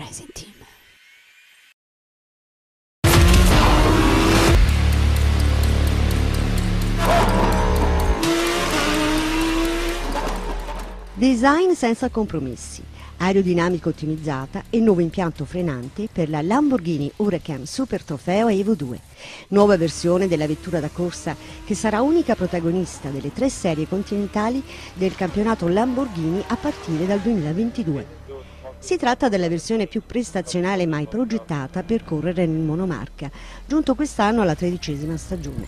Rising Team. Design senza compromessi, aerodinamica ottimizzata e nuovo impianto frenante per la Lamborghini Huracan Super Trofeo Evo 2, nuova versione della vettura da corsa che sarà unica protagonista delle tre serie continentali del campionato Lamborghini a partire dal 2022. Si tratta della versione più prestazionale mai progettata per correre nel monomarca, giunto quest'anno alla tredicesima stagione.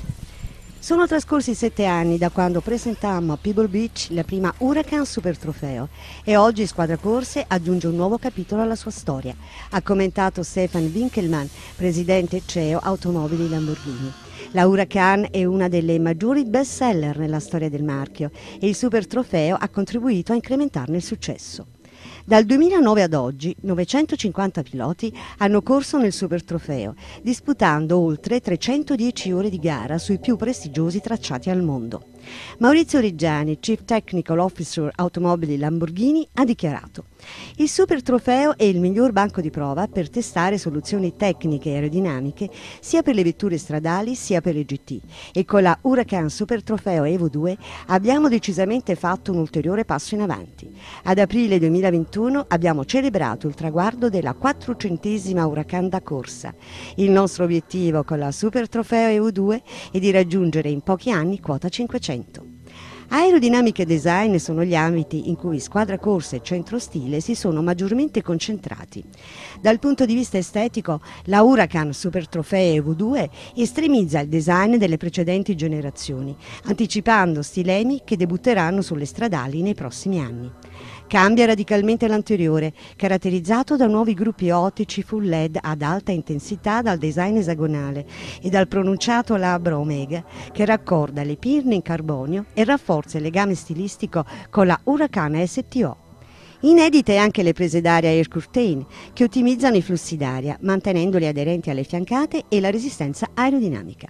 Sono trascorsi sette anni da quando presentammo a Pebble Beach la prima Huracan Super Trofeo e oggi Squadra Corse aggiunge un nuovo capitolo alla sua storia, ha commentato Stefan Winkelmann, presidente CEO Automobili Lamborghini. La Huracan è una delle maggiori best seller nella storia del marchio e il Super Trofeo ha contribuito a incrementarne il successo. Dal 2009 ad oggi 950 piloti hanno corso nel Super Trofeo, disputando oltre 310 ore di gara sui più prestigiosi tracciati al mondo. Maurizio Reggiani, Chief Technical Officer Automobili Lamborghini, ha dichiarato il Super Trofeo è il miglior banco di prova per testare soluzioni tecniche e aerodinamiche sia per le vetture stradali sia per le GT e con la Huracan Super Trofeo Evo 2 abbiamo decisamente fatto un ulteriore passo in avanti. Ad aprile 2021 abbiamo celebrato il traguardo della 400esima Huracan da corsa. Il nostro obiettivo con la Super Trofeo Evo 2 è di raggiungere in pochi anni quota 500. 100. Aerodinamica e design sono gli ambiti in cui squadra corsa e centro stile si sono maggiormente concentrati. Dal punto di vista estetico, la Huracan Super Trofeo ev 2 estremizza il design delle precedenti generazioni, anticipando stilemi che debutteranno sulle stradali nei prossimi anni. Cambia radicalmente l'anteriore, caratterizzato da nuovi gruppi ottici full LED ad alta intensità dal design esagonale e dal pronunciato labbro omega che raccorda le pirne in carbonio e rafforza il legame stilistico con la Huracan STO. Inedite anche le prese d'aria air curtain che ottimizzano i flussi d'aria mantenendoli aderenti alle fiancate e la resistenza aerodinamica.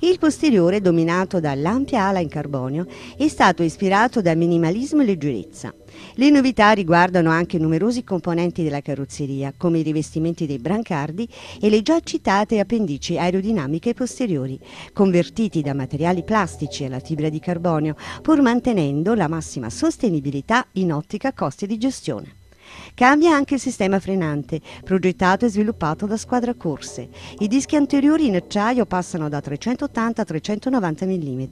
Il posteriore, dominato dall'ampia ala in carbonio, è stato ispirato da minimalismo e leggerezza. Le novità riguardano anche numerosi componenti della carrozzeria, come i rivestimenti dei brancardi e le già citate appendici aerodinamiche posteriori, convertiti da materiali plastici alla fibra di carbonio, pur mantenendo la massima sostenibilità in ottica costi di gestione. Cambia anche il sistema frenante, progettato e sviluppato da squadra corse. I dischi anteriori in acciaio passano da 380 a 390 mm.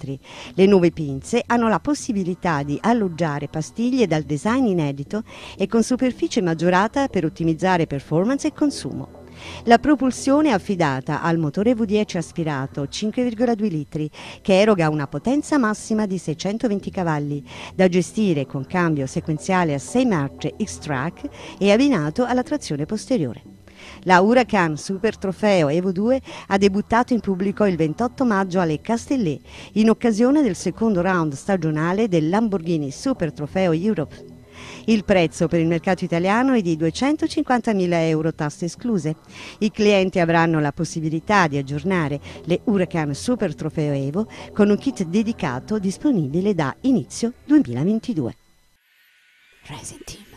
Le nuove pinze hanno la possibilità di alloggiare pastiglie dal design inedito e con superficie maggiorata per ottimizzare performance e consumo. La propulsione è affidata al motore V10 aspirato 5,2 litri che eroga una potenza massima di 620 cavalli da gestire con cambio sequenziale a 6 marce X-Track e abbinato alla trazione posteriore. La Huracan Super Trofeo Evo 2 ha debuttato in pubblico il 28 maggio alle Castellet in occasione del secondo round stagionale del Lamborghini Super Trofeo Europe il prezzo per il mercato italiano è di 250.000 euro tasse escluse. I clienti avranno la possibilità di aggiornare le Huracan Super Trofeo Evo con un kit dedicato disponibile da inizio 2022. Presenti.